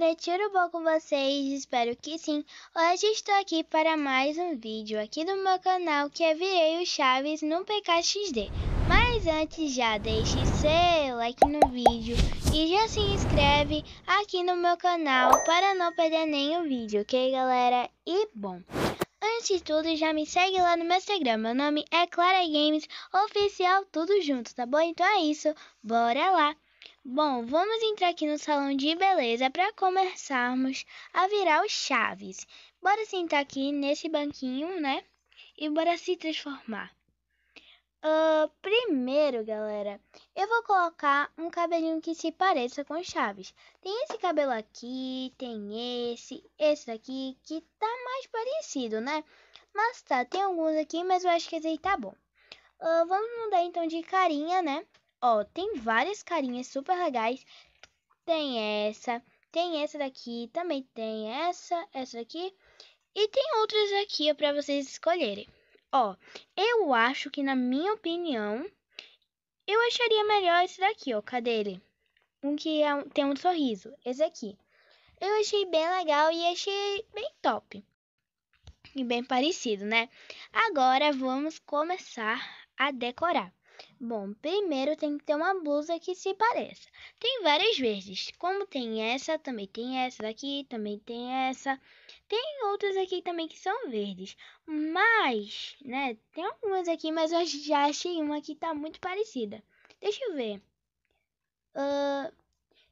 galera, tudo bom com vocês? Espero que sim. Hoje estou aqui para mais um vídeo aqui do meu canal que é Virei o Chaves no PKXD. Mas antes já deixe seu like no vídeo e já se inscreve aqui no meu canal para não perder nenhum vídeo, ok galera? E bom... Antes de tudo, já me segue lá no meu Instagram. Meu nome é Clara Games Oficial, tudo junto, tá bom? Então é isso, bora lá! Bom, vamos entrar aqui no salão de beleza para começarmos a virar os chaves. Bora sentar aqui nesse banquinho, né? E bora se transformar. Uh, primeiro, galera, eu vou colocar um cabelinho que se pareça com chaves. Tem esse cabelo aqui, tem esse, esse daqui, que tá mais parecido, né? Mas tá, tem alguns aqui, mas eu acho que esse aí tá bom. Uh, vamos mudar então de carinha, né? Ó, tem várias carinhas super legais. Tem essa, tem essa daqui, também tem essa, essa daqui. E tem outras aqui para vocês escolherem. Ó, eu acho que na minha opinião, eu acharia melhor esse daqui, ó. Cadê ele? Um que é um, tem um sorriso. Esse aqui. Eu achei bem legal e achei bem top. E bem parecido, né? Agora vamos começar a decorar. Bom, primeiro tem que ter uma blusa que se pareça. Tem várias verdes, como tem essa, também tem essa daqui, também tem essa. Tem outras aqui também que são verdes, mas, né, tem algumas aqui, mas eu já achei uma que tá muito parecida. Deixa eu ver. Uh,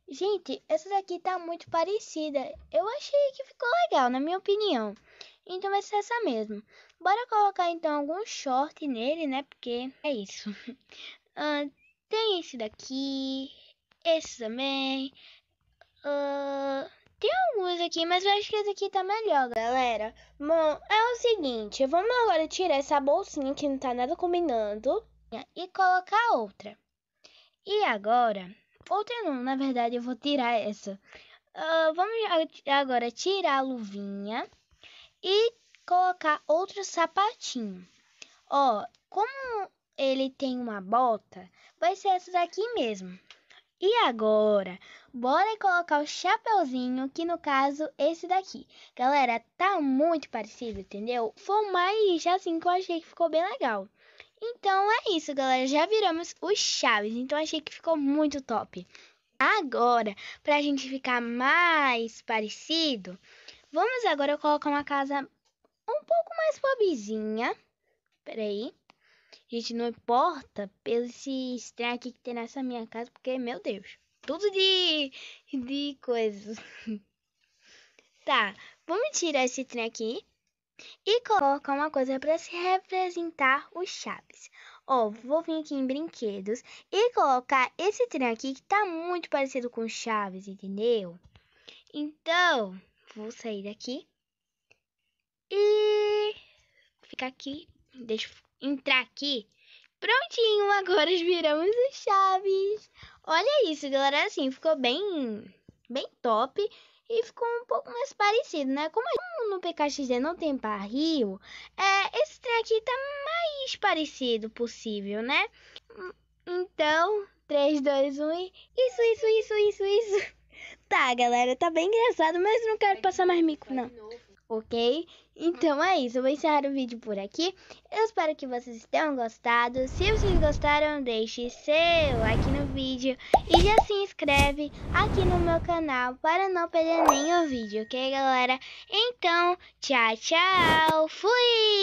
gente, essa daqui tá muito parecida. Eu achei que ficou legal, na minha opinião. Então vai ser essa mesmo. Bora colocar então algum short nele, né? Porque é isso. uh, tem esse daqui, esse também. Uh, tem alguns aqui, mas eu acho que esse aqui tá melhor, galera. Bom, é o seguinte, vamos agora tirar essa bolsinha que não tá nada combinando né, e colocar outra. E agora, outra não, na verdade eu vou tirar essa. Uh, vamos agora tirar a luvinha e colocar outro sapatinho. Ó, como ele tem uma bota, vai ser essa daqui mesmo. E agora, bora colocar o chapeuzinho, que no caso esse daqui. Galera, tá muito parecido, entendeu? Foi mais assim que eu achei que ficou bem legal. Então é isso, galera. Já viramos os chaves, então achei que ficou muito top. Agora, pra gente ficar mais parecido, Vamos agora colocar uma casa um pouco mais pobrezinha. Peraí. Gente, não importa pelo esse estranho aqui que tem nessa minha casa, porque, meu Deus, tudo de, de coisas. tá, vamos tirar esse trem aqui e colocar uma coisa para se representar o Chaves. Ó, vou vir aqui em brinquedos e colocar esse trem aqui que tá muito parecido com Chaves, entendeu? Então, vou sair daqui e ficar aqui, deixa eu entrar aqui. Prontinho, agora viramos os chaves. Olha isso, galera, assim, ficou bem, bem top e ficou um pouco mais parecido, né? Como tá no PKXD não tem barril, é, esse trem aqui tá mais parecido possível, né? Então, 3, 2, 1 e... Isso, isso, isso, isso, isso! tá, galera, tá bem engraçado, mas não quero passar mais mico, não. Ok? Então é isso, eu vou encerrar o vídeo por aqui. Eu espero que vocês tenham gostado. Se vocês gostaram, deixe seu like no vídeo e já se inscreve aqui no meu canal para não perder nenhum vídeo, ok, galera? Então, tchau, tchau, fui!